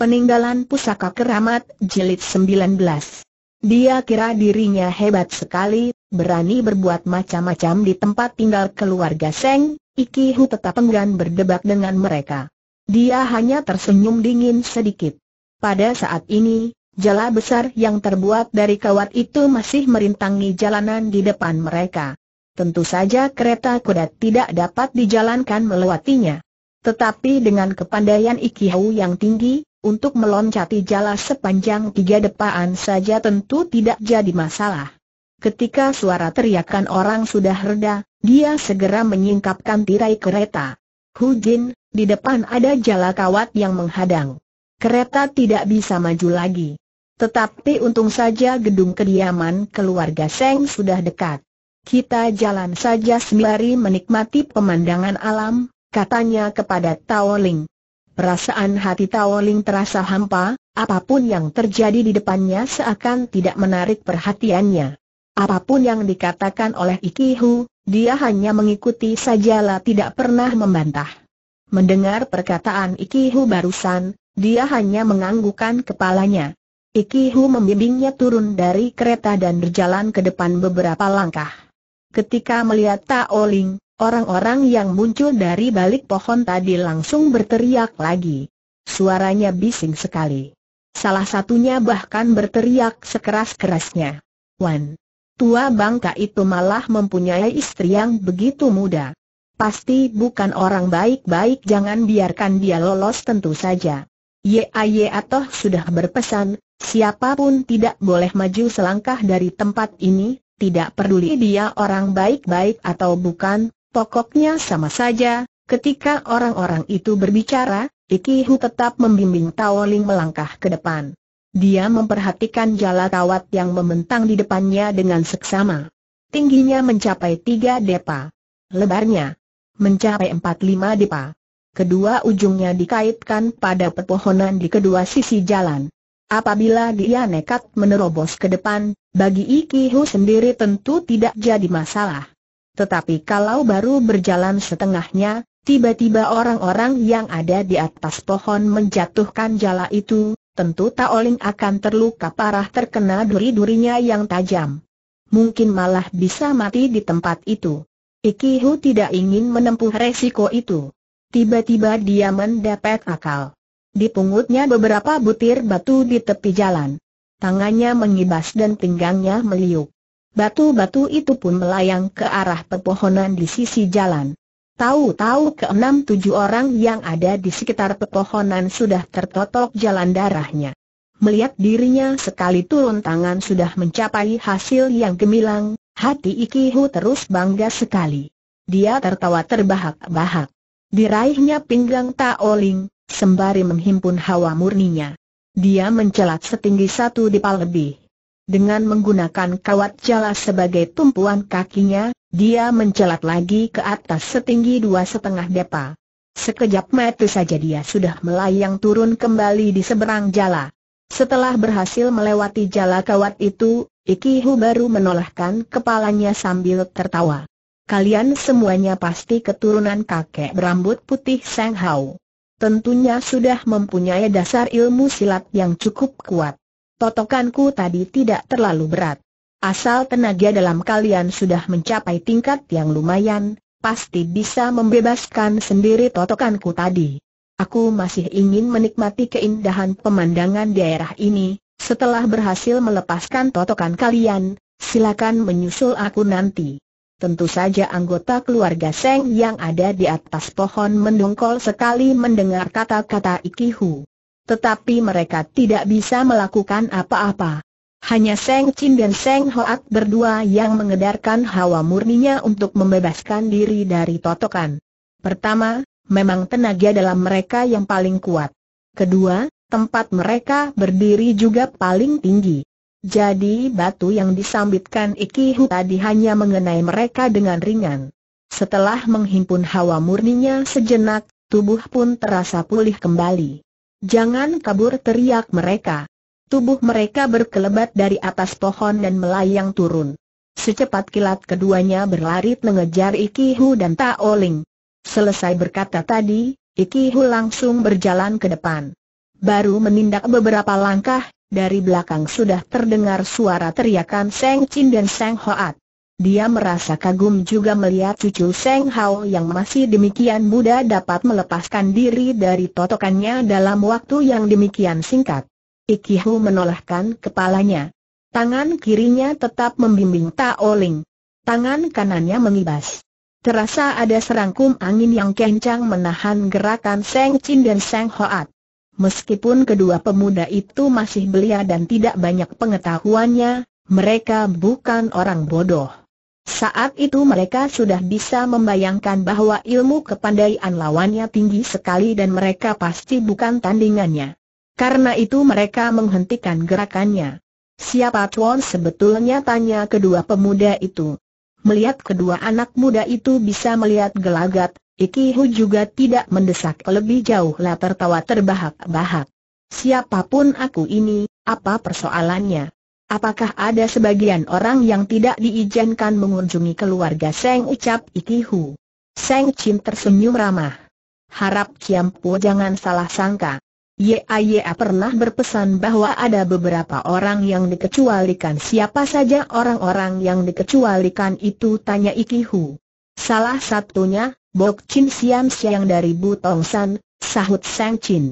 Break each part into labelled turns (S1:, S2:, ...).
S1: Peninggalan Pusaka Keramat, Jilid 19 Dia kira dirinya hebat sekali, berani berbuat macam-macam di tempat tinggal keluarga Seng, Iki Hu tetap enggan berdebat dengan mereka. Dia hanya tersenyum dingin sedikit. Pada saat ini, jala besar yang terbuat dari kawat itu masih merintangi jalanan di depan mereka. Tentu saja kereta kuda tidak dapat dijalankan melewatinya. Tetapi dengan kepandaian Iki Hu yang tinggi, untuk meloncati jala sepanjang tiga depaan saja tentu tidak jadi masalah. Ketika suara teriakan orang sudah reda, dia segera menyingkapkan tirai kereta. Hu Jin, di depan ada jala kawat yang menghadang. Kereta tidak bisa maju lagi. Tetapi untung saja gedung kediaman keluarga Seng sudah dekat. Kita jalan saja sembari menikmati pemandangan alam, katanya kepada Tao Ling. Perasaan hati Taoling terasa hampa, apapun yang terjadi di depannya seakan tidak menarik perhatiannya. Apapun yang dikatakan oleh Iki Hu, dia hanya mengikuti sajalah tidak pernah membantah. Mendengar perkataan Iki Hu barusan, dia hanya menganggukkan kepalanya. Iki Hu membimbingnya turun dari kereta dan berjalan ke depan beberapa langkah. Ketika melihat Taoling, Orang-orang yang muncul dari balik pohon tadi langsung berteriak lagi. Suaranya bising sekali. Salah satunya bahkan berteriak sekeras-kerasnya. Wan, tua bangka itu malah mempunyai istri yang begitu muda. Pasti bukan orang baik-baik jangan biarkan dia lolos tentu saja. Ye atau sudah berpesan, siapapun tidak boleh maju selangkah dari tempat ini, tidak peduli dia orang baik-baik atau bukan, Pokoknya sama saja, ketika orang-orang itu berbicara, Ikihu tetap membimbing Tao Ling melangkah ke depan. Dia memperhatikan jala kawat yang membentang di depannya dengan seksama. Tingginya mencapai tiga depa. Lebarnya mencapai empat lima depa. Kedua ujungnya dikaitkan pada pepohonan di kedua sisi jalan. Apabila dia nekat menerobos ke depan, bagi Ikihu sendiri tentu tidak jadi masalah. Tetapi kalau baru berjalan setengahnya, tiba-tiba orang-orang yang ada di atas pohon menjatuhkan jala itu, tentu Taoling akan terluka parah terkena duri-durinya yang tajam. Mungkin malah bisa mati di tempat itu. Ikihu tidak ingin menempuh resiko itu. Tiba-tiba dia mendapat akal. Di Dipungutnya beberapa butir batu di tepi jalan. Tangannya mengibas dan pinggangnya meliuk batu-batu itu pun melayang ke arah pepohonan di sisi jalan. Tahu-tahu keenam tujuh orang yang ada di sekitar pepohonan sudah tertotok jalan darahnya. Melihat dirinya sekali turun tangan sudah mencapai hasil yang gemilang, hati Ikihu terus bangga sekali. Dia tertawa terbahak-bahak. Diraihnya pinggang Taoling, sembari menghimpun hawa murninya. Dia mencelat setinggi satu dipal lebih. Dengan menggunakan kawat jala sebagai tumpuan kakinya, dia mencelat lagi ke atas setinggi dua setengah depa. Sekejap mata saja dia sudah melayang turun kembali di seberang jala. Setelah berhasil melewati jala kawat itu, Ikihu baru menolakkan kepalanya sambil tertawa. Kalian semuanya pasti keturunan kakek berambut putih Sang Hau. Tentunya sudah mempunyai dasar ilmu silat yang cukup kuat totokanku tadi tidak terlalu berat. Asal tenaga dalam kalian sudah mencapai tingkat yang lumayan, pasti bisa membebaskan sendiri totokanku tadi. Aku masih ingin menikmati keindahan pemandangan daerah ini, setelah berhasil melepaskan totokan kalian, silakan menyusul aku nanti. Tentu saja anggota keluarga Seng yang ada di atas pohon mendongkol sekali mendengar kata-kata Ikihu. Tetapi mereka tidak bisa melakukan apa-apa. Hanya Seng Chin dan Seng Hoat berdua yang mengedarkan hawa murninya untuk membebaskan diri dari totokan. Pertama, memang tenaga dalam mereka yang paling kuat. Kedua, tempat mereka berdiri juga paling tinggi. Jadi batu yang disambitkan Iki Hu tadi hanya mengenai mereka dengan ringan. Setelah menghimpun hawa murninya sejenak, tubuh pun terasa pulih kembali. Jangan kabur teriak mereka. Tubuh mereka berkelebat dari atas pohon dan melayang turun. Secepat kilat keduanya berlari mengejar Ikihu dan Taoling. Selesai berkata tadi, Ikihu langsung berjalan ke depan. Baru menindak beberapa langkah, dari belakang sudah terdengar suara teriakan Seng Chin dan Seng Hoat. Dia merasa kagum juga melihat cucu Seng Hao yang masih demikian muda dapat melepaskan diri dari totokannya dalam waktu yang demikian singkat. Hu menolakkan kepalanya. Tangan kirinya tetap membimbing Tao Ling, Tangan kanannya mengibas. Terasa ada serangkum angin yang kencang menahan gerakan Seng Chin dan Seng Hoat. Meskipun kedua pemuda itu masih belia dan tidak banyak pengetahuannya, mereka bukan orang bodoh. Saat itu mereka sudah bisa membayangkan bahwa ilmu kepandaian lawannya tinggi sekali dan mereka pasti bukan tandingannya. Karena itu mereka menghentikan gerakannya. Siapa Tuan sebetulnya tanya kedua pemuda itu. Melihat kedua anak muda itu bisa melihat gelagat, Ikihu juga tidak mendesak lebih jauh lah tertawa terbahak-bahak. Siapapun aku ini, apa persoalannya? Apakah ada sebagian orang yang tidak diizinkan mengunjungi keluarga Seng ucap Iki Hu? Seng Chin tersenyum ramah. Harap Po jangan salah sangka. YAYA pernah berpesan bahwa ada beberapa orang yang dikecualikan Siapa saja orang-orang yang dikecualikan itu tanya Iki Hu. Salah satunya, Bok Chin Siam Siang dari Butong San, sahut Seng Chin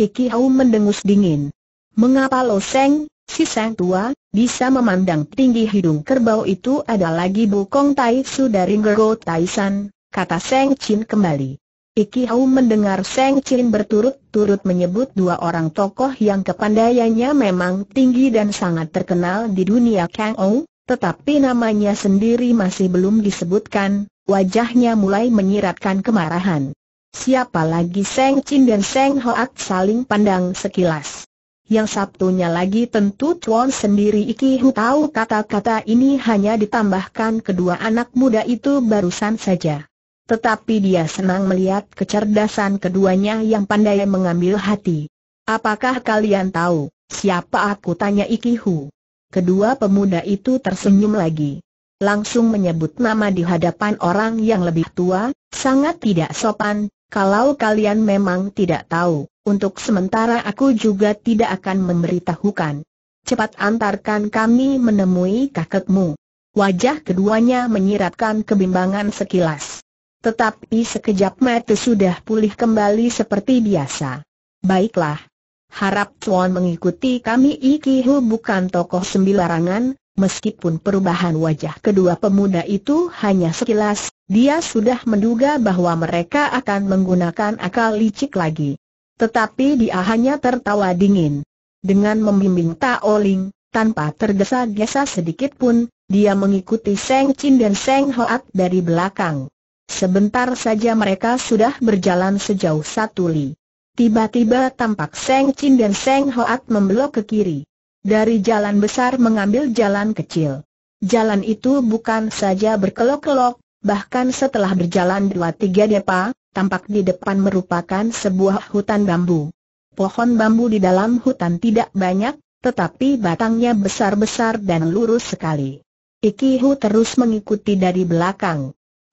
S1: Iki Hu mendengus dingin Mengapa Lo Seng, Si Sang Tua, bisa memandang tinggi hidung kerbau itu ada lagi bukong tai su dari Gergo Taisan, kata Seng Chin kembali. Iki Hau mendengar Seng Chin berturut-turut menyebut dua orang tokoh yang kepandaiannya memang tinggi dan sangat terkenal di dunia Kang Ou, tetapi namanya sendiri masih belum disebutkan, wajahnya mulai menyiratkan kemarahan. Siapa lagi Seng Chin dan Seng Hoat saling pandang sekilas. Yang satunya lagi tentu Chuan sendiri Ikihu tahu kata-kata ini hanya ditambahkan kedua anak muda itu barusan saja. Tetapi dia senang melihat kecerdasan keduanya yang pandai mengambil hati. Apakah kalian tahu, siapa aku tanya Ikihu? Kedua pemuda itu tersenyum lagi. Langsung menyebut nama di hadapan orang yang lebih tua, sangat tidak sopan, kalau kalian memang tidak tahu, untuk sementara aku juga tidak akan memberitahukan. Cepat antarkan kami menemui kakekmu. Wajah keduanya menyiratkan kebimbangan sekilas. Tetapi sekejap mata sudah pulih kembali seperti biasa. Baiklah. Harap Tuan mengikuti kami Ikihu bukan tokoh sembilarangan, meskipun perubahan wajah kedua pemuda itu hanya sekilas, dia sudah menduga bahwa mereka akan menggunakan akal licik lagi. Tetapi dia hanya tertawa dingin. Dengan membimbing Taoling, tanpa tergesa-gesa sedikit pun, dia mengikuti Seng Chin dan Seng Hoat dari belakang. Sebentar saja mereka sudah berjalan sejauh satu li. Tiba-tiba tampak Seng Chin dan Seng Hoat membelok ke kiri. Dari jalan besar mengambil jalan kecil. Jalan itu bukan saja berkelok-kelok, bahkan setelah berjalan dua tiga depa, tampak di depan merupakan sebuah hutan bambu. Pohon bambu di dalam hutan tidak banyak, tetapi batangnya besar-besar dan lurus sekali. Ikihu terus mengikuti dari belakang.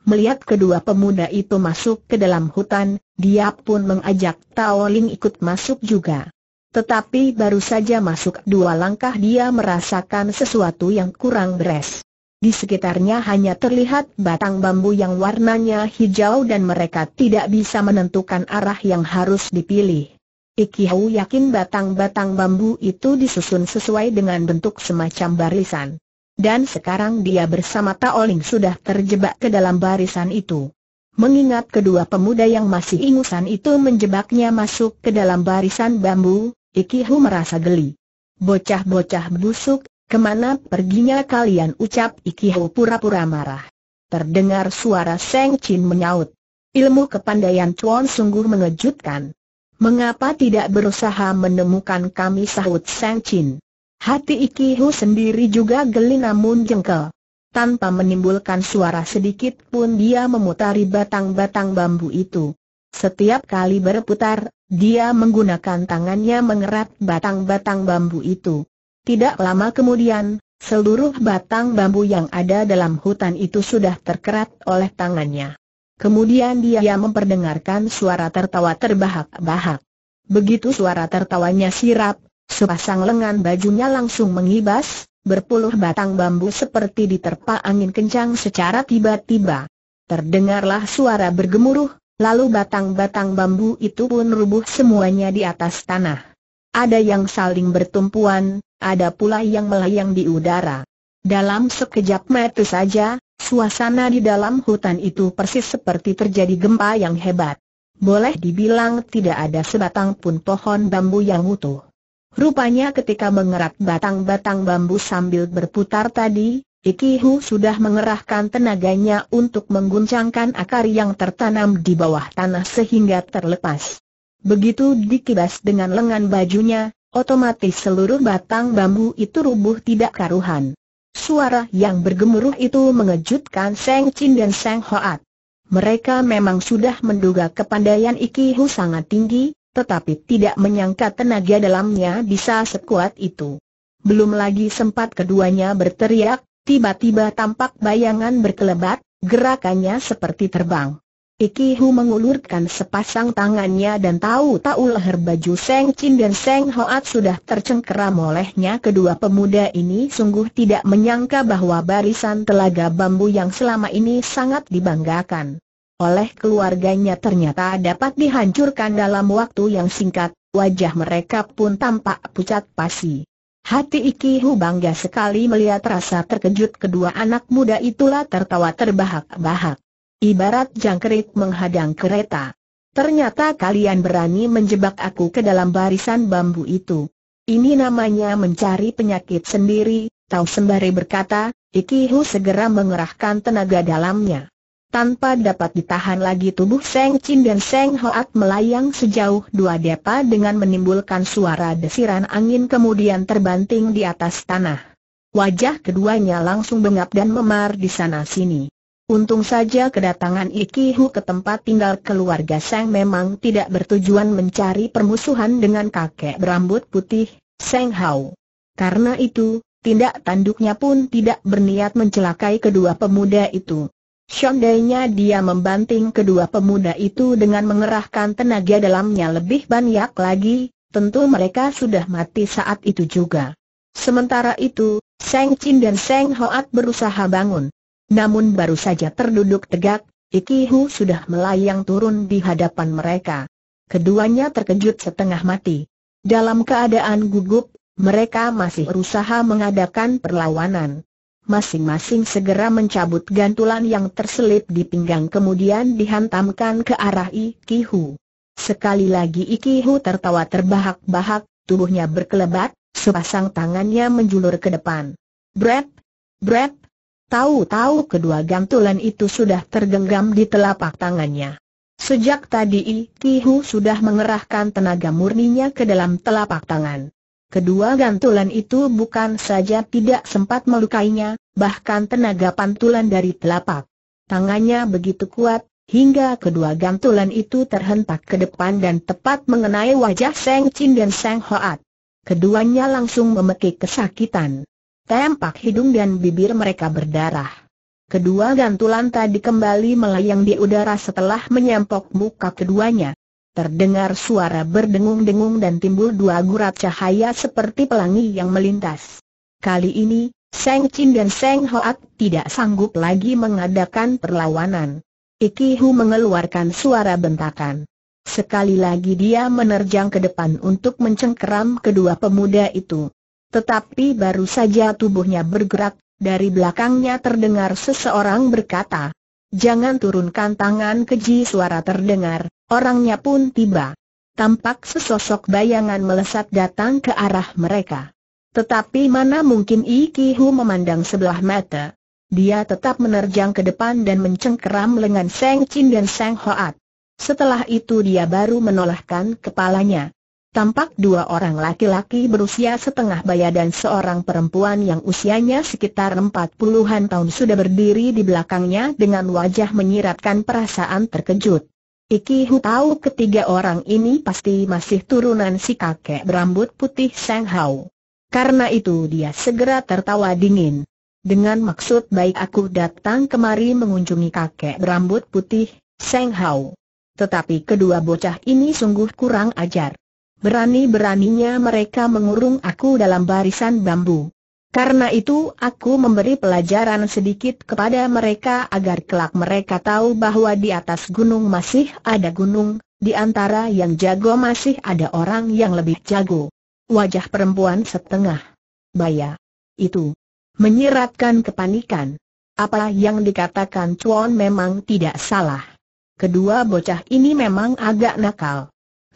S1: Melihat kedua pemuda itu masuk ke dalam hutan, dia pun mengajak Tao Ling ikut masuk juga. Tetapi baru saja masuk dua langkah dia merasakan sesuatu yang kurang beres. Di sekitarnya hanya terlihat batang bambu yang warnanya hijau dan mereka tidak bisa menentukan arah yang harus dipilih. Ikihau yakin batang-batang bambu itu disusun sesuai dengan bentuk semacam barisan. Dan sekarang dia bersama Taoling sudah terjebak ke dalam barisan itu. Mengingat kedua pemuda yang masih ingusan itu menjebaknya masuk ke dalam barisan bambu, Ikihau merasa geli. Bocah-bocah busuk, Kemana perginya kalian ucap Ikiho pura-pura marah. Terdengar suara Seng Chin menyaut. Ilmu kepandaian Chuan sungguh mengejutkan. Mengapa tidak berusaha menemukan kami sahut Seng Chin? Hati Ikiho sendiri juga geli namun jengkel. Tanpa menimbulkan suara sedikit pun dia memutari batang-batang bambu itu. Setiap kali berputar, dia menggunakan tangannya mengerat batang-batang bambu itu. Tidak lama kemudian, seluruh batang bambu yang ada dalam hutan itu sudah terkerat oleh tangannya. Kemudian dia memperdengarkan suara tertawa terbahak-bahak. Begitu suara tertawanya sirap, sepasang lengan bajunya langsung mengibas, berpuluh batang bambu seperti diterpa angin kencang secara tiba-tiba. Terdengarlah suara bergemuruh, lalu batang-batang bambu itu pun rubuh semuanya di atas tanah. Ada yang saling bertumpuan, ada pula yang melayang di udara. Dalam sekejap mata saja, suasana di dalam hutan itu persis seperti terjadi gempa yang hebat. Boleh dibilang tidak ada sebatang pun pohon bambu yang utuh. Rupanya ketika mengerat batang-batang bambu sambil berputar tadi, Ikihu sudah mengerahkan tenaganya untuk mengguncangkan akar yang tertanam di bawah tanah sehingga terlepas. Begitu dikibas dengan lengan bajunya, otomatis seluruh batang bambu itu rubuh tidak karuhan. Suara yang bergemuruh itu mengejutkan Seng Chin dan Seng Hoat. Mereka memang sudah menduga kepandaian Iki Hu sangat tinggi, tetapi tidak menyangka tenaga dalamnya bisa sekuat itu. Belum lagi sempat keduanya berteriak, tiba-tiba tampak bayangan berkelebat, gerakannya seperti terbang. Ikihu mengulurkan sepasang tangannya dan tahu-tahu leher baju Seng Chin dan Seng Hoat sudah tercengkeram olehnya kedua pemuda ini sungguh tidak menyangka bahwa barisan telaga bambu yang selama ini sangat dibanggakan oleh keluarganya ternyata dapat dihancurkan dalam waktu yang singkat, wajah mereka pun tampak pucat pasi. Hati Ikihu bangga sekali melihat rasa terkejut kedua anak muda itulah tertawa terbahak-bahak. Ibarat jangkrik menghadang kereta. Ternyata kalian berani menjebak aku ke dalam barisan bambu itu. Ini namanya mencari penyakit sendiri, tahu sembari berkata, Ikihu segera mengerahkan tenaga dalamnya. Tanpa dapat ditahan lagi tubuh Seng Chin dan Seng Hoat melayang sejauh dua depa dengan menimbulkan suara desiran angin kemudian terbanting di atas tanah. Wajah keduanya langsung bengap dan memar di sana-sini. Untung saja kedatangan Ikihu ke tempat tinggal keluarga Seng memang tidak bertujuan mencari permusuhan dengan kakek berambut putih, Seng Hao. Karena itu, tindak tanduknya pun tidak berniat mencelakai kedua pemuda itu. Seandainya dia membanting kedua pemuda itu dengan mengerahkan tenaga dalamnya lebih banyak lagi, tentu mereka sudah mati saat itu juga. Sementara itu, Seng Chin dan Seng Hoat berusaha bangun. Namun baru saja terduduk tegak, Iki Hu sudah melayang turun di hadapan mereka. Keduanya terkejut setengah mati. Dalam keadaan gugup, mereka masih berusaha mengadakan perlawanan. Masing-masing segera mencabut gantulan yang terselip di pinggang kemudian dihantamkan ke arah Iki Hu. Sekali lagi Iki Hu tertawa terbahak-bahak, tubuhnya berkelebat, sepasang tangannya menjulur ke depan. Brep! Brep! Tahu-tahu kedua gantulan itu sudah tergenggam di telapak tangannya. Sejak tadi Hu sudah mengerahkan tenaga murninya ke dalam telapak tangan. Kedua gantulan itu bukan saja tidak sempat melukainya, bahkan tenaga pantulan dari telapak tangannya begitu kuat, hingga kedua gantulan itu terhentak ke depan dan tepat mengenai wajah Seng Chin dan Seng Hoat. Keduanya langsung memekik kesakitan. Tempak hidung dan bibir mereka berdarah. Kedua gantulan tadi kembali melayang di udara setelah menyempok muka keduanya. Terdengar suara berdengung-dengung dan timbul dua gurat cahaya seperti pelangi yang melintas. Kali ini, Seng Chin dan Seng Hoat tidak sanggup lagi mengadakan perlawanan. Hu mengeluarkan suara bentakan. Sekali lagi dia menerjang ke depan untuk mencengkeram kedua pemuda itu. Tetapi baru saja tubuhnya bergerak, dari belakangnya terdengar seseorang berkata, Jangan turunkan tangan keji suara terdengar, orangnya pun tiba. Tampak sesosok bayangan melesat datang ke arah mereka. Tetapi mana mungkin Iki Hu memandang sebelah mata. Dia tetap menerjang ke depan dan mencengkeram lengan Seng Chin dan Seng Hoat. Setelah itu dia baru menolakkan kepalanya tampak dua orang laki-laki berusia setengah baya dan seorang perempuan yang usianya sekitar empat puluhan tahun sudah berdiri di belakangnya dengan wajah menyiratkan perasaan terkejut. Iki Hu tahu ketiga orang ini pasti masih turunan si kakek berambut putih Sang Hao. Karena itu dia segera tertawa dingin. Dengan maksud baik aku datang kemari mengunjungi kakek berambut putih, Sang Hao. Tetapi kedua bocah ini sungguh kurang ajar berani-beraninya mereka mengurung aku dalam barisan bambu. Karena itu aku memberi pelajaran sedikit kepada mereka agar kelak mereka tahu bahwa di atas gunung masih ada gunung, di antara yang jago masih ada orang yang lebih jago. Wajah perempuan setengah baya itu menyiratkan kepanikan. Apa yang dikatakan Chuan memang tidak salah. Kedua bocah ini memang agak nakal.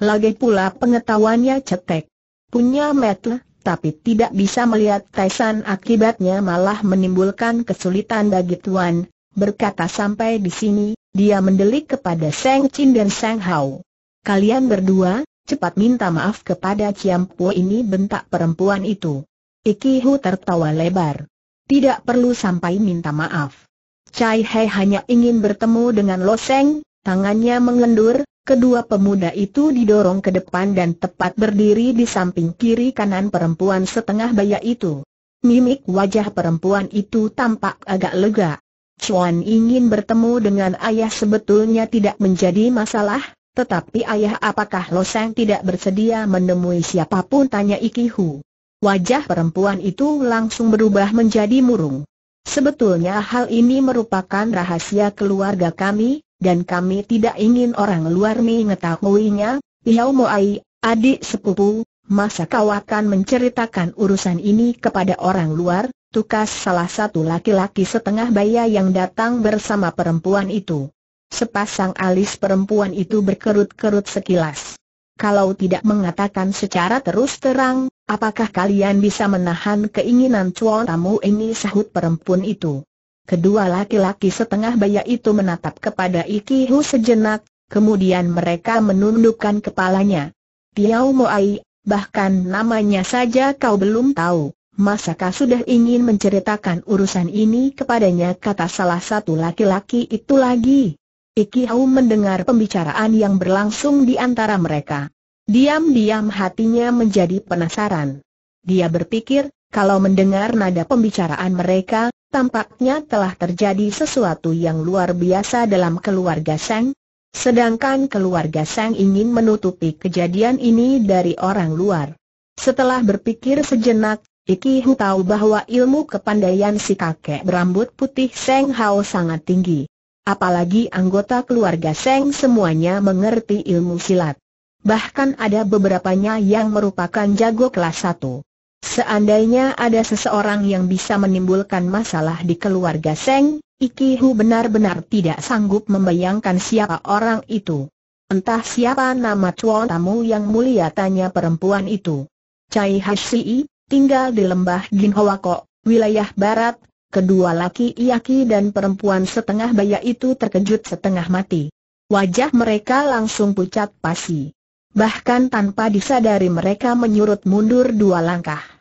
S1: Lagi pula pengetahuannya cetek. Punya metle, tapi tidak bisa melihat Taisan akibatnya malah menimbulkan kesulitan bagi Tuan. Berkata sampai di sini, dia mendelik kepada Seng Chin dan Seng Hao. Kalian berdua, cepat minta maaf kepada Ciampu ini bentak perempuan itu. Iki Hu tertawa lebar. Tidak perlu sampai minta maaf. Cai He hanya ingin bertemu dengan Lo Seng, tangannya mengendur, Kedua pemuda itu didorong ke depan dan tepat berdiri di samping kiri kanan perempuan setengah baya itu. Mimik wajah perempuan itu tampak agak lega. Chuan ingin bertemu dengan ayah sebetulnya tidak menjadi masalah, tetapi ayah apakah Loseng tidak bersedia menemui siapapun tanya Ikihu. Wajah perempuan itu langsung berubah menjadi murung. Sebetulnya hal ini merupakan rahasia keluarga kami, dan kami tidak ingin orang luar mengetahuinya, Yau Moai, adik sepupu, masa kau akan menceritakan urusan ini kepada orang luar, tukas salah satu laki-laki setengah baya yang datang bersama perempuan itu. Sepasang alis perempuan itu berkerut-kerut sekilas. Kalau tidak mengatakan secara terus terang, apakah kalian bisa menahan keinginan cuan tamu ini sahut perempuan itu? Kedua laki-laki setengah baya itu menatap kepada Ikihu sejenak, kemudian mereka menundukkan kepalanya. Tiao Moai, bahkan namanya saja kau belum tahu. Masakah sudah ingin menceritakan urusan ini kepadanya kata salah satu laki-laki itu lagi. Iki Hu mendengar pembicaraan yang berlangsung di antara mereka. Diam-diam hatinya menjadi penasaran. Dia berpikir, kalau mendengar nada pembicaraan mereka, tampaknya telah terjadi sesuatu yang luar biasa dalam keluarga Seng. Sedangkan keluarga Seng ingin menutupi kejadian ini dari orang luar. Setelah berpikir sejenak, Iki Hu tahu bahwa ilmu kepandaian si kakek berambut putih Seng Hao sangat tinggi. Apalagi anggota keluarga Seng semuanya mengerti ilmu silat. Bahkan ada beberapanya yang merupakan jago kelas 1. Seandainya ada seseorang yang bisa menimbulkan masalah di keluarga Seng, Ikihu benar-benar tidak sanggup membayangkan siapa orang itu. Entah siapa nama cuan tamu yang mulia tanya perempuan itu. Cai Hsi, tinggal di lembah Ginhawako, wilayah barat, kedua laki Iaki dan perempuan setengah baya itu terkejut setengah mati. Wajah mereka langsung pucat pasi. Bahkan tanpa disadari mereka menyurut mundur dua langkah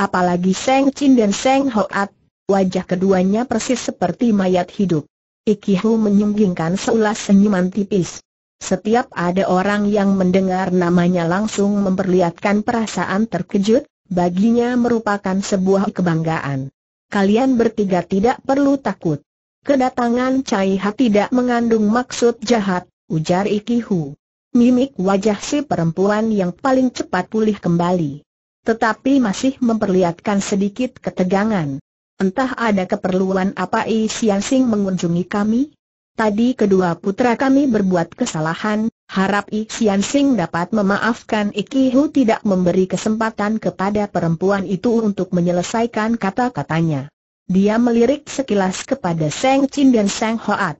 S1: apalagi Seng Chin dan Seng Hoat, wajah keduanya persis seperti mayat hidup. Ikihu menyunggingkan seulas senyuman tipis. Setiap ada orang yang mendengar namanya langsung memperlihatkan perasaan terkejut, baginya merupakan sebuah kebanggaan. Kalian bertiga tidak perlu takut. Kedatangan Cai Ha tidak mengandung maksud jahat, ujar Ikihu. Mimik wajah si perempuan yang paling cepat pulih kembali tetapi masih memperlihatkan sedikit ketegangan. Entah ada keperluan apa I Sian Sing mengunjungi kami? Tadi kedua putra kami berbuat kesalahan, harap I Sian Sing dapat memaafkan Iki Hu tidak memberi kesempatan kepada perempuan itu untuk menyelesaikan kata-katanya. Dia melirik sekilas kepada Seng Chin dan Seng Hoat.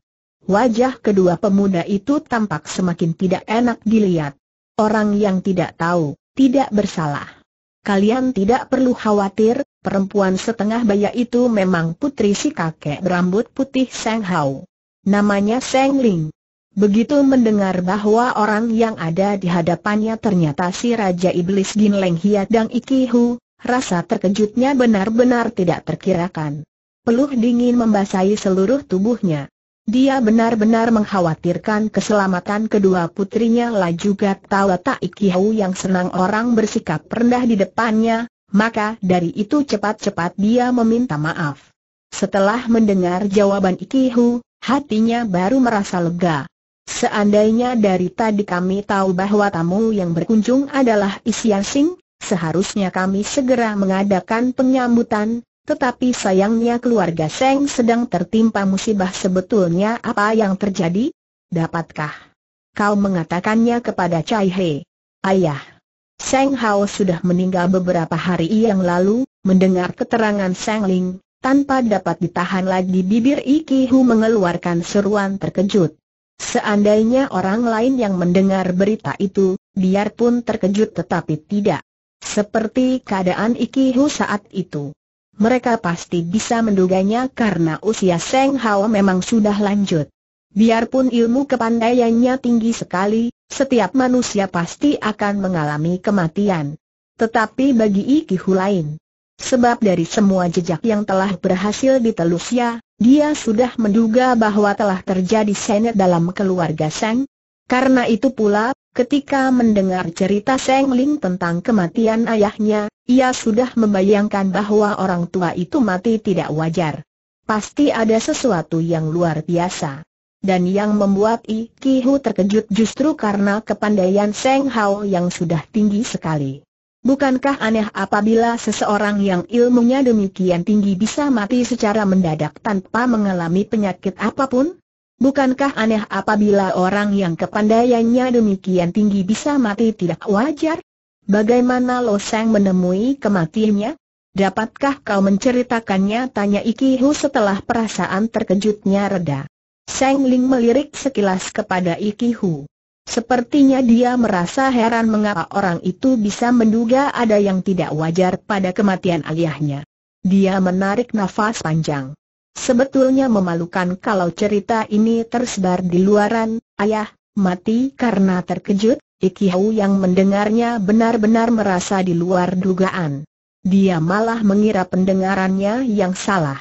S1: Wajah kedua pemuda itu tampak semakin tidak enak dilihat. Orang yang tidak tahu, tidak bersalah. Kalian tidak perlu khawatir, perempuan setengah baya itu memang putri si kakek berambut putih Seng Hao. Namanya Seng Ling. Begitu mendengar bahwa orang yang ada di hadapannya ternyata si Raja Iblis Gin Leng Hiat Dang Iki Hu, rasa terkejutnya benar-benar tidak terkirakan. Peluh dingin membasahi seluruh tubuhnya. Dia benar-benar mengkhawatirkan keselamatan kedua putrinya lah juga tahu tak yang senang orang bersikap rendah di depannya, maka dari itu cepat-cepat dia meminta maaf. Setelah mendengar jawaban Ikihu, hatinya baru merasa lega. Seandainya dari tadi kami tahu bahwa tamu yang berkunjung adalah Isian Sing, seharusnya kami segera mengadakan penyambutan, tetapi sayangnya keluarga Seng sedang tertimpa musibah sebetulnya apa yang terjadi? Dapatkah kau mengatakannya kepada Chai He? Ayah, Seng Hao sudah meninggal beberapa hari yang lalu, mendengar keterangan Seng Ling, tanpa dapat ditahan lagi bibir Iki Hu mengeluarkan seruan terkejut. Seandainya orang lain yang mendengar berita itu, biarpun terkejut tetapi tidak. Seperti keadaan Iki Hu saat itu mereka pasti bisa menduganya karena usia Seng Hao memang sudah lanjut. Biarpun ilmu kepandaiannya tinggi sekali, setiap manusia pasti akan mengalami kematian. Tetapi bagi Ikihu lain. Sebab dari semua jejak yang telah berhasil ditelusnya, dia sudah menduga bahwa telah terjadi senet dalam keluarga Seng. Karena itu pula, Ketika mendengar cerita Seng Ling tentang kematian ayahnya, ia sudah membayangkan bahwa orang tua itu mati tidak wajar. Pasti ada sesuatu yang luar biasa. Dan yang membuat I Hu terkejut justru karena kepandaian Seng Hao yang sudah tinggi sekali. Bukankah aneh apabila seseorang yang ilmunya demikian tinggi bisa mati secara mendadak tanpa mengalami penyakit apapun? Bukankah aneh apabila orang yang kepandaiannya demikian tinggi bisa mati tidak wajar? Bagaimana Lo Seng menemui kematiannya? Dapatkah kau menceritakannya? Tanya Ikihu setelah perasaan terkejutnya reda. Seng Ling melirik sekilas kepada Ikihu. Sepertinya dia merasa heran mengapa orang itu bisa menduga ada yang tidak wajar pada kematian ayahnya. Dia menarik nafas panjang. Sebetulnya memalukan kalau cerita ini tersebar di luaran, ayah, mati karena terkejut, Iki hau yang mendengarnya benar-benar merasa di luar dugaan. Dia malah mengira pendengarannya yang salah.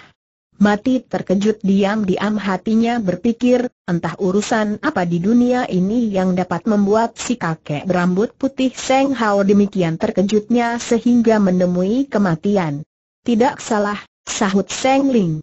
S1: Mati terkejut diam-diam hatinya berpikir, entah urusan apa di dunia ini yang dapat membuat si kakek berambut putih Seng hau demikian terkejutnya sehingga menemui kematian. Tidak salah, sahut Seng Ling.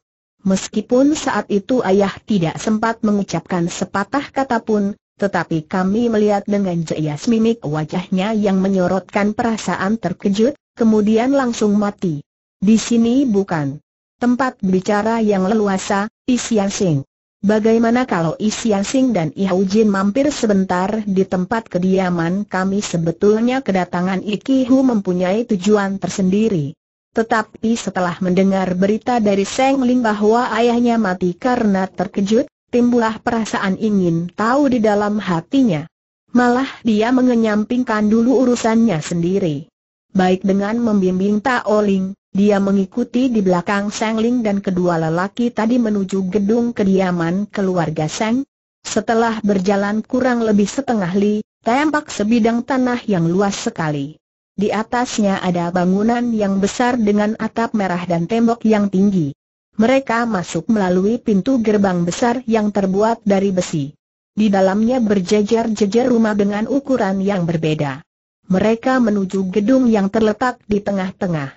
S1: Meskipun saat itu ayah tidak sempat mengucapkan sepatah kata pun, tetapi kami melihat dengan jelas mimik wajahnya yang menyorotkan perasaan terkejut, kemudian langsung mati. Di sini bukan tempat bicara yang leluasa, Isian Sing. Bagaimana kalau Isian Sing dan Ihau Jin mampir sebentar di tempat kediaman kami sebetulnya kedatangan Iki Hu mempunyai tujuan tersendiri. Tetapi setelah mendengar berita dari Seng Ling bahwa ayahnya mati karena terkejut, timbullah perasaan ingin tahu di dalam hatinya. Malah dia mengenyampingkan dulu urusannya sendiri. Baik dengan membimbing Tao Ling, dia mengikuti di belakang Seng Ling dan kedua lelaki tadi menuju gedung kediaman keluarga Seng. Setelah berjalan kurang lebih setengah li, tampak sebidang tanah yang luas sekali. Di atasnya ada bangunan yang besar dengan atap merah dan tembok yang tinggi. Mereka masuk melalui pintu gerbang besar yang terbuat dari besi. Di dalamnya berjejer-jejer rumah dengan ukuran yang berbeda. Mereka menuju gedung yang terletak di tengah-tengah.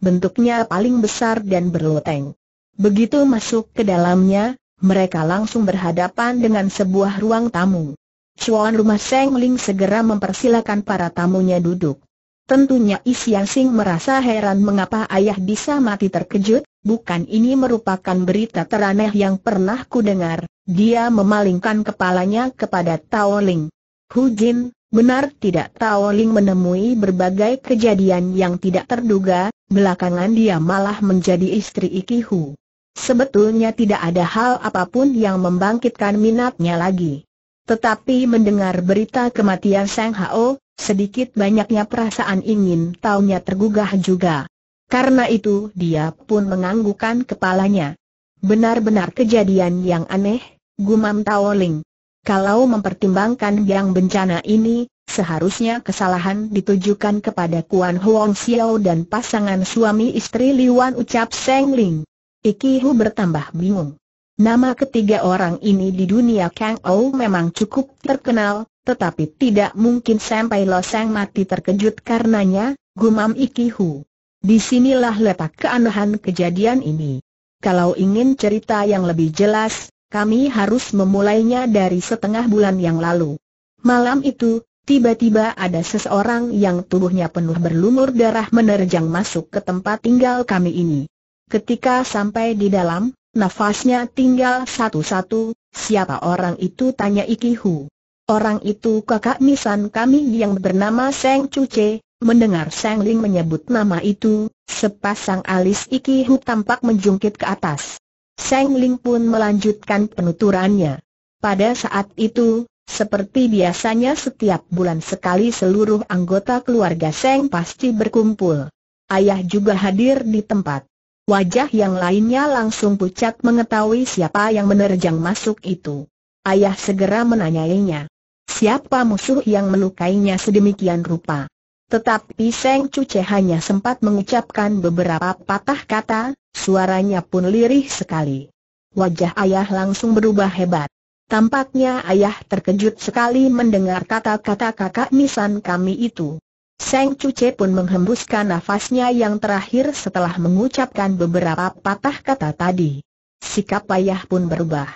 S1: Bentuknya paling besar dan berloteng. Begitu masuk ke dalamnya, mereka langsung berhadapan dengan sebuah ruang tamu. Chuan rumah Seng Ling segera mempersilakan para tamunya duduk. Tentunya Isian Sing merasa heran mengapa ayah bisa mati terkejut, bukan ini merupakan berita teraneh yang pernah kudengar. Dia memalingkan kepalanya kepada Tao Ling. Hu Jin, benar tidak Tao Ling menemui berbagai kejadian yang tidak terduga, belakangan dia malah menjadi istri Iki Hu. Sebetulnya tidak ada hal apapun yang membangkitkan minatnya lagi. Tetapi mendengar berita kematian Sang Hao, sedikit banyaknya perasaan ingin taunya tergugah juga. Karena itu dia pun menganggukkan kepalanya. Benar-benar kejadian yang aneh, gumam Taoling. Kalau mempertimbangkan yang bencana ini, seharusnya kesalahan ditujukan kepada Kuan Huang Xiao dan pasangan suami istri Liwan ucap Seng Ling. Ikihu bertambah bingung. Nama ketiga orang ini di dunia Kang Ou memang cukup terkenal, tetapi tidak mungkin sampai Loseng mati terkejut karenanya, gumam Ikihu. Disinilah letak keanehan kejadian ini. Kalau ingin cerita yang lebih jelas, kami harus memulainya dari setengah bulan yang lalu. Malam itu, tiba-tiba ada seseorang yang tubuhnya penuh berlumur darah menerjang masuk ke tempat tinggal kami ini. Ketika sampai di dalam, nafasnya tinggal satu-satu, siapa orang itu tanya Ikihu. Orang itu kakak nisan kami yang bernama Seng Cuce, mendengar Seng Ling menyebut nama itu, sepasang alis Iki Hu tampak menjungkit ke atas. Seng Ling pun melanjutkan penuturannya. Pada saat itu, seperti biasanya setiap bulan sekali seluruh anggota keluarga Seng pasti berkumpul. Ayah juga hadir di tempat. Wajah yang lainnya langsung pucat mengetahui siapa yang menerjang masuk itu. Ayah segera menanyainya siapa musuh yang melukainya sedemikian rupa. Tetapi Seng Cuce hanya sempat mengucapkan beberapa patah kata, suaranya pun lirih sekali. Wajah ayah langsung berubah hebat. Tampaknya ayah terkejut sekali mendengar kata-kata kakak misan kami itu. Seng Cuce pun menghembuskan nafasnya yang terakhir setelah mengucapkan beberapa patah kata tadi. Sikap ayah pun berubah.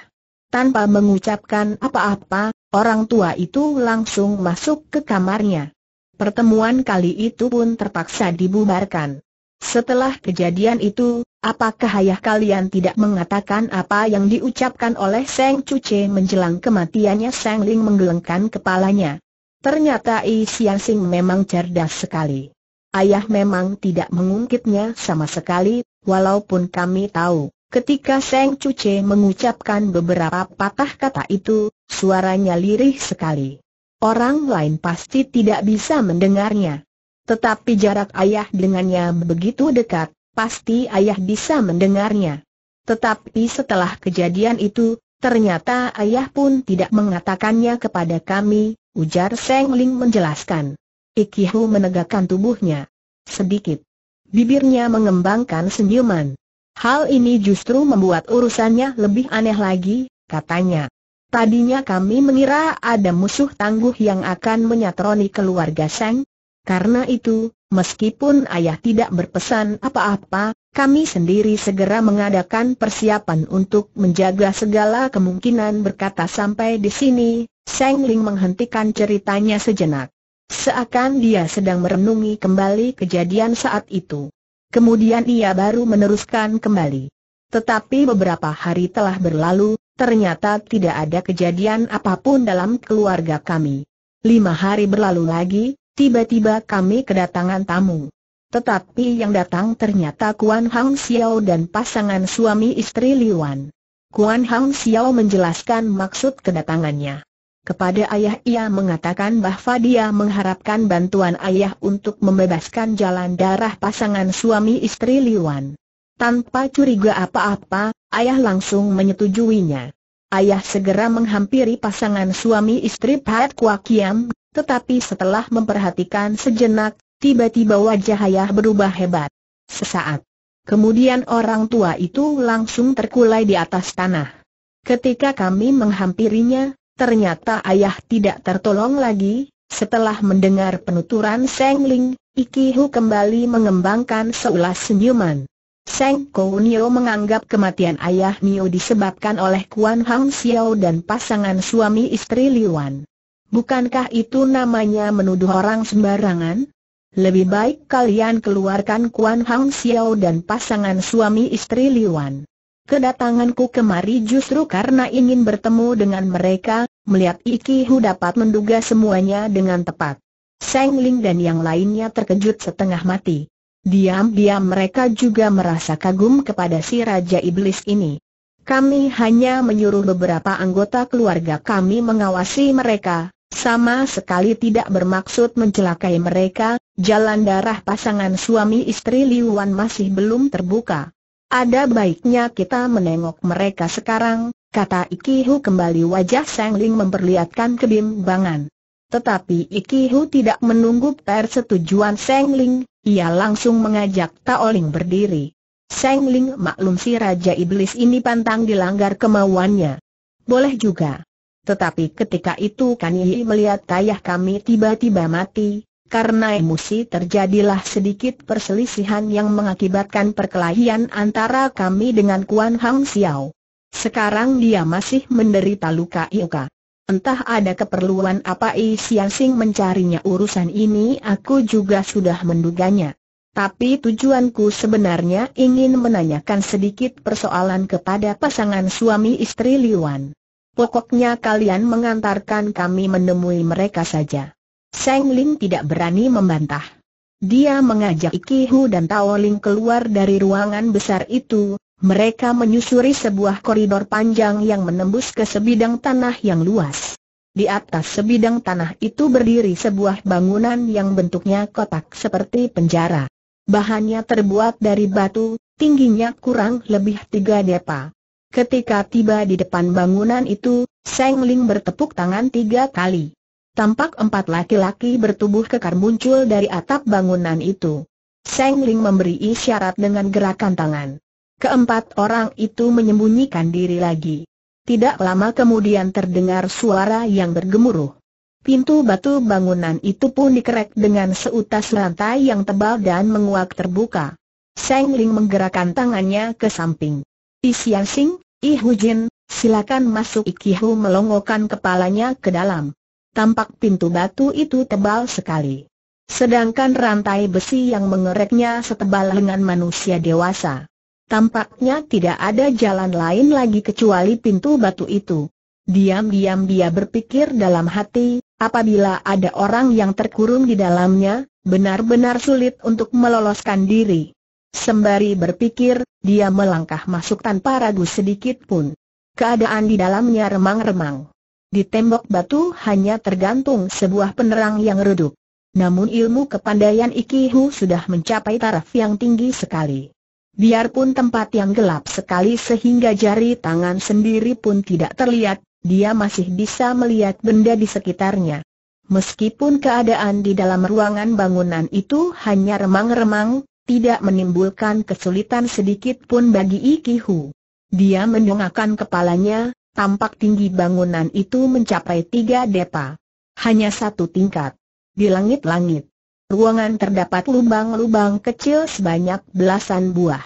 S1: Tanpa mengucapkan apa-apa, Orang tua itu langsung masuk ke kamarnya. Pertemuan kali itu pun terpaksa dibubarkan. Setelah kejadian itu, apakah ayah kalian tidak mengatakan apa yang diucapkan oleh Seng Cuce menjelang kematiannya Seng Ling menggelengkan kepalanya. Ternyata I Sian Sing memang cerdas sekali. Ayah memang tidak mengungkitnya sama sekali, walaupun kami tahu Ketika Seng Cuce mengucapkan beberapa patah kata itu, suaranya lirih sekali. Orang lain pasti tidak bisa mendengarnya. Tetapi jarak ayah dengannya begitu dekat, pasti ayah bisa mendengarnya. Tetapi setelah kejadian itu, ternyata ayah pun tidak mengatakannya kepada kami, ujar Seng Ling menjelaskan. Ikihu menegakkan tubuhnya. Sedikit. Bibirnya mengembangkan senyuman. Hal ini justru membuat urusannya lebih aneh lagi, katanya. Tadinya kami mengira ada musuh tangguh yang akan menyatroni keluarga Seng. Karena itu, meskipun ayah tidak berpesan apa-apa, kami sendiri segera mengadakan persiapan untuk menjaga segala kemungkinan berkata sampai di sini, Seng Ling menghentikan ceritanya sejenak. Seakan dia sedang merenungi kembali kejadian saat itu. Kemudian ia baru meneruskan kembali. Tetapi beberapa hari telah berlalu, ternyata tidak ada kejadian apapun dalam keluarga kami. Lima hari berlalu lagi, tiba-tiba kami kedatangan tamu. Tetapi yang datang ternyata Kuan Hang Xiao dan pasangan suami istri Liwan. Kuan Hang Xiao menjelaskan maksud kedatangannya. Kepada ayah ia mengatakan bahwa dia mengharapkan bantuan ayah untuk membebaskan jalan darah pasangan suami istri Liwan. Tanpa curiga apa-apa, ayah langsung menyetujuinya. Ayah segera menghampiri pasangan suami istri Pat Kuakiam, tetapi setelah memperhatikan sejenak, tiba-tiba wajah ayah berubah hebat. Sesaat. Kemudian orang tua itu langsung terkulai di atas tanah. Ketika kami menghampirinya, Ternyata ayah tidak tertolong lagi, setelah mendengar penuturan Seng Ling, Iki Hu kembali mengembangkan seulas senyuman. Seng Nio menganggap kematian ayah Nio disebabkan oleh Kuan Hang Xiao dan pasangan suami istri Liwan. Bukankah itu namanya menuduh orang sembarangan? Lebih baik kalian keluarkan Kuan Hang Xiao dan pasangan suami istri Liwan. Kedatanganku kemari justru karena ingin bertemu dengan mereka, Melihat Iki Hu dapat menduga semuanya dengan tepat. Seng Ling dan yang lainnya terkejut setengah mati. Diam-diam mereka juga merasa kagum kepada si Raja Iblis ini. Kami hanya menyuruh beberapa anggota keluarga kami mengawasi mereka, sama sekali tidak bermaksud mencelakai mereka, jalan darah pasangan suami istri Liu Wan masih belum terbuka. Ada baiknya kita menengok mereka sekarang, kata Ikihu kembali wajah Seng Ling memperlihatkan kebimbangan. Tetapi Ikihu tidak menunggu persetujuan Seng Ling, ia langsung mengajak Tao Ling berdiri. Seng Ling maklum si Raja Iblis ini pantang dilanggar kemauannya. Boleh juga. Tetapi ketika itu Kanihi melihat ayah kami tiba-tiba mati, karena emosi terjadilah sedikit perselisihan yang mengakibatkan perkelahian antara kami dengan Kuan Hang Xiao. Sekarang dia masih menderita luka iuka. Entah ada keperluan apa I Sian mencarinya urusan ini aku juga sudah menduganya. Tapi tujuanku sebenarnya ingin menanyakan sedikit persoalan kepada pasangan suami istri Liwan. Pokoknya kalian mengantarkan kami menemui mereka saja. Seng Ling tidak berani membantah. Dia mengajak Iki Hu dan Tao Ling keluar dari ruangan besar itu, mereka menyusuri sebuah koridor panjang yang menembus ke sebidang tanah yang luas. Di atas sebidang tanah itu berdiri sebuah bangunan yang bentuknya kotak seperti penjara. Bahannya terbuat dari batu, tingginya kurang lebih tiga depa. Ketika tiba di depan bangunan itu, Seng Ling bertepuk tangan tiga kali. Tampak empat laki-laki bertubuh kekar muncul dari atap bangunan itu. Seng Ling memberi isyarat dengan gerakan tangan. Keempat orang itu menyembunyikan diri lagi. Tidak lama kemudian terdengar suara yang bergemuruh. Pintu batu bangunan itu pun dikerek dengan seutas rantai yang tebal dan menguak terbuka. Seng Ling menggerakkan tangannya ke samping. Isian Sing, Hu Jin, silakan masuk Ikihu melongokkan kepalanya ke dalam. Tampak pintu batu itu tebal sekali. Sedangkan rantai besi yang mengereknya setebal lengan manusia dewasa. Tampaknya tidak ada jalan lain lagi kecuali pintu batu itu. Diam-diam dia berpikir dalam hati, apabila ada orang yang terkurung di dalamnya, benar-benar sulit untuk meloloskan diri. Sembari berpikir, dia melangkah masuk tanpa ragu sedikit pun. Keadaan di dalamnya remang-remang. Di tembok batu hanya tergantung sebuah penerang yang redup. Namun ilmu kepandaian Ikihu sudah mencapai taraf yang tinggi sekali. Biarpun tempat yang gelap sekali sehingga jari tangan sendiri pun tidak terlihat, dia masih bisa melihat benda di sekitarnya. Meskipun keadaan di dalam ruangan bangunan itu hanya remang-remang, tidak menimbulkan kesulitan sedikit pun bagi Ikihu. Dia mendongakkan kepalanya, tampak tinggi bangunan itu mencapai tiga depa. Hanya satu tingkat. Di langit-langit ruangan terdapat lubang-lubang kecil sebanyak belasan buah.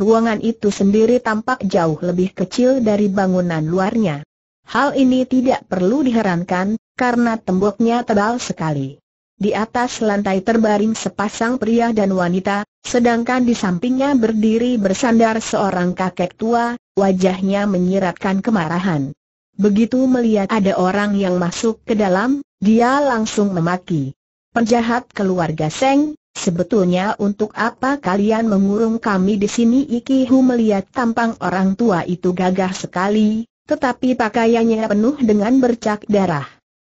S1: Ruangan itu sendiri tampak jauh lebih kecil dari bangunan luarnya. Hal ini tidak perlu diherankan, karena temboknya tebal sekali. Di atas lantai terbaring sepasang pria dan wanita, sedangkan di sampingnya berdiri bersandar seorang kakek tua, wajahnya menyiratkan kemarahan. Begitu melihat ada orang yang masuk ke dalam, dia langsung memaki. Penjahat keluarga Seng, sebetulnya untuk apa kalian mengurung kami di sini? Iki Hu melihat tampang orang tua itu gagah sekali, tetapi pakaiannya penuh dengan bercak darah.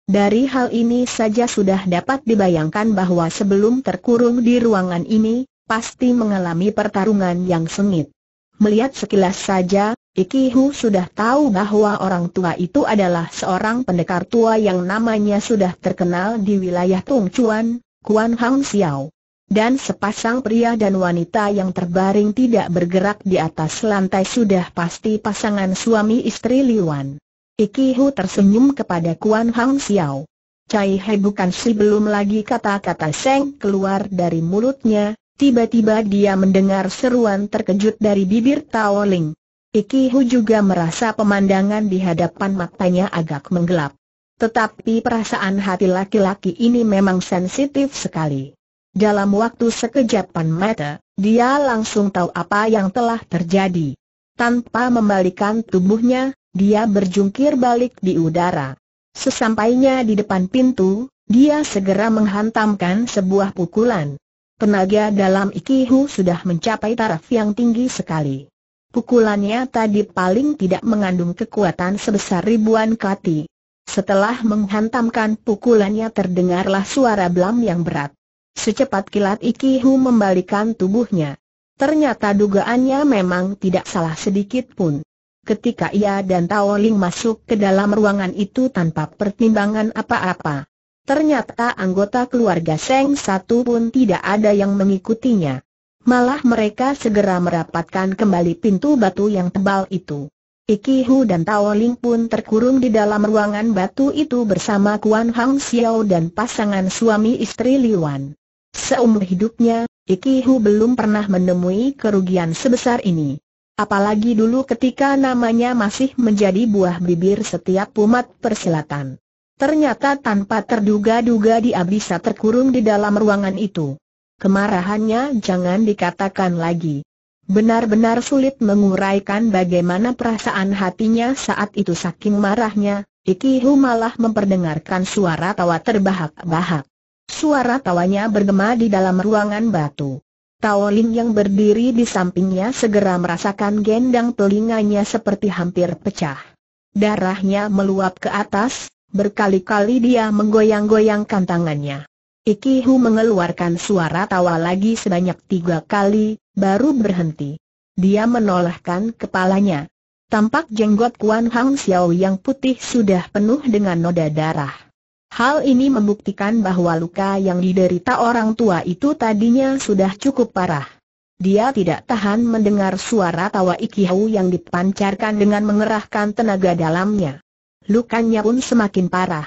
S1: Dari hal ini saja sudah dapat dibayangkan bahwa sebelum terkurung di ruangan ini, pasti mengalami pertarungan yang sengit. Melihat sekilas saja, Ikihu sudah tahu bahwa orang tua itu adalah seorang pendekar tua yang namanya sudah terkenal di wilayah Tung Chuan, Kuan Hang Xiao. Dan sepasang pria dan wanita yang terbaring tidak bergerak di atas lantai sudah pasti pasangan suami istri Liwan. Ikihu tersenyum kepada Kuan Hang Xiao. Cai Hai bukan si belum lagi kata-kata Seng keluar dari mulutnya, tiba-tiba dia mendengar seruan terkejut dari bibir Tao Ling. Ikihu juga merasa pemandangan di hadapan matanya agak menggelap. Tetapi perasaan hati laki-laki ini memang sensitif sekali. Dalam waktu sekejapan mata, dia langsung tahu apa yang telah terjadi. Tanpa membalikan tubuhnya, dia berjungkir balik di udara. Sesampainya di depan pintu, dia segera menghantamkan sebuah pukulan. Tenaga dalam Ikihu sudah mencapai taraf yang tinggi sekali. Pukulannya tadi paling tidak mengandung kekuatan sebesar ribuan kati. Setelah menghantamkan pukulannya terdengarlah suara belam yang berat. Secepat kilat Ikihu membalikan tubuhnya. Ternyata dugaannya memang tidak salah sedikit pun. Ketika ia dan Tao Ling masuk ke dalam ruangan itu tanpa pertimbangan apa-apa. Ternyata anggota keluarga Seng satu pun tidak ada yang mengikutinya. Malah mereka segera merapatkan kembali pintu batu yang tebal itu. Ikihu dan Tao Ling pun terkurung di dalam ruangan batu itu bersama Kuan Hang Xiao dan pasangan suami istri Liwan. Seumur hidupnya, Ikihu belum pernah menemui kerugian sebesar ini. Apalagi dulu ketika namanya masih menjadi buah bibir setiap umat persilatan. Ternyata tanpa terduga-duga dia bisa terkurung di dalam ruangan itu. Kemarahannya jangan dikatakan lagi. Benar-benar sulit menguraikan bagaimana perasaan hatinya saat itu saking marahnya, Ikihu malah memperdengarkan suara tawa terbahak-bahak. Suara tawanya bergema di dalam ruangan batu. Taolin yang berdiri di sampingnya segera merasakan gendang telinganya seperti hampir pecah. Darahnya meluap ke atas, berkali-kali dia menggoyang-goyangkan tangannya. Hu mengeluarkan suara tawa lagi sebanyak tiga kali, baru berhenti. Dia menolakkan kepalanya. Tampak jenggot Kuan Hang Xiao yang putih sudah penuh dengan noda darah. Hal ini membuktikan bahwa luka yang diderita orang tua itu tadinya sudah cukup parah. Dia tidak tahan mendengar suara tawa Ikihau yang dipancarkan dengan mengerahkan tenaga dalamnya. Lukanya pun semakin parah.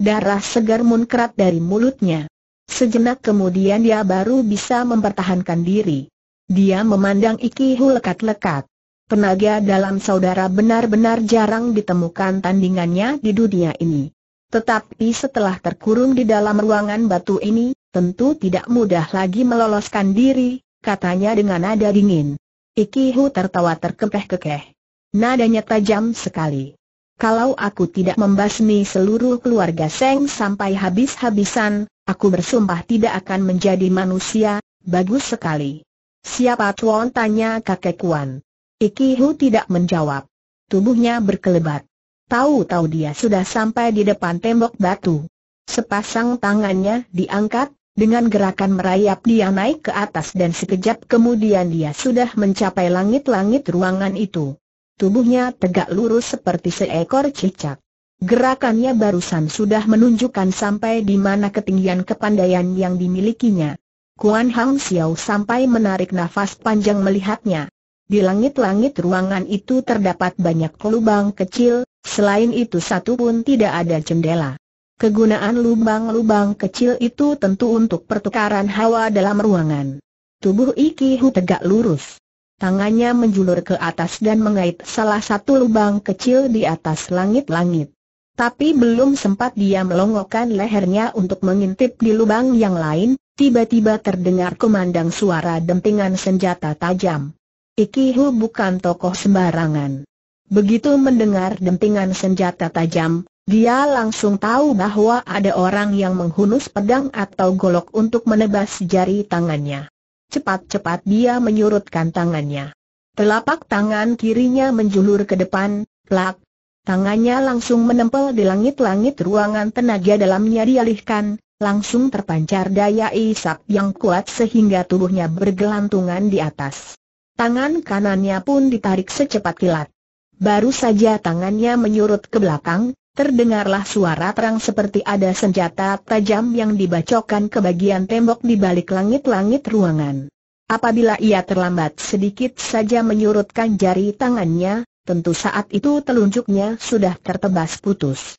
S1: Darah segar muncrat dari mulutnya. Sejenak kemudian dia baru bisa mempertahankan diri. Dia memandang Iki Hu lekat-lekat. Penaga dalam saudara benar-benar jarang ditemukan tandingannya di dunia ini. Tetapi setelah terkurung di dalam ruangan batu ini, tentu tidak mudah lagi meloloskan diri, katanya dengan nada dingin. Iki Hu tertawa terkekeh-kekeh. Nadanya tajam sekali. Kalau aku tidak membasmi seluruh keluarga Seng sampai habis-habisan, aku bersumpah tidak akan menjadi manusia, bagus sekali. Siapa Tuan tanya kakek Kuan. Iki Hu tidak menjawab. Tubuhnya berkelebat. Tahu-tahu dia sudah sampai di depan tembok batu. Sepasang tangannya diangkat, dengan gerakan merayap dia naik ke atas dan sekejap kemudian dia sudah mencapai langit-langit ruangan itu. Tubuhnya tegak lurus seperti seekor cicak. Gerakannya barusan sudah menunjukkan sampai di mana ketinggian kepandaian yang dimilikinya. Kuan Hang Xiao sampai menarik nafas panjang melihatnya. Di langit-langit ruangan itu terdapat banyak lubang kecil, selain itu satu pun tidak ada jendela. Kegunaan lubang-lubang kecil itu tentu untuk pertukaran hawa dalam ruangan. Tubuh Iki Hu tegak lurus tangannya menjulur ke atas dan mengait salah satu lubang kecil di atas langit-langit. Tapi belum sempat dia melongokkan lehernya untuk mengintip di lubang yang lain, tiba-tiba terdengar kumandang suara dentingan senjata tajam. Ikihu bukan tokoh sembarangan. Begitu mendengar dentingan senjata tajam, dia langsung tahu bahwa ada orang yang menghunus pedang atau golok untuk menebas jari tangannya. Cepat-cepat dia menyurutkan tangannya. Telapak tangan kirinya menjulur ke depan, plak. Tangannya langsung menempel di langit-langit ruangan tenaga dalamnya dialihkan, langsung terpancar daya isap yang kuat sehingga tubuhnya bergelantungan di atas. Tangan kanannya pun ditarik secepat kilat. Baru saja tangannya menyurut ke belakang, Terdengarlah suara terang seperti ada senjata tajam yang dibacokan ke bagian tembok di balik langit-langit ruangan. Apabila ia terlambat sedikit saja menyurutkan jari tangannya, tentu saat itu telunjuknya sudah tertebas putus.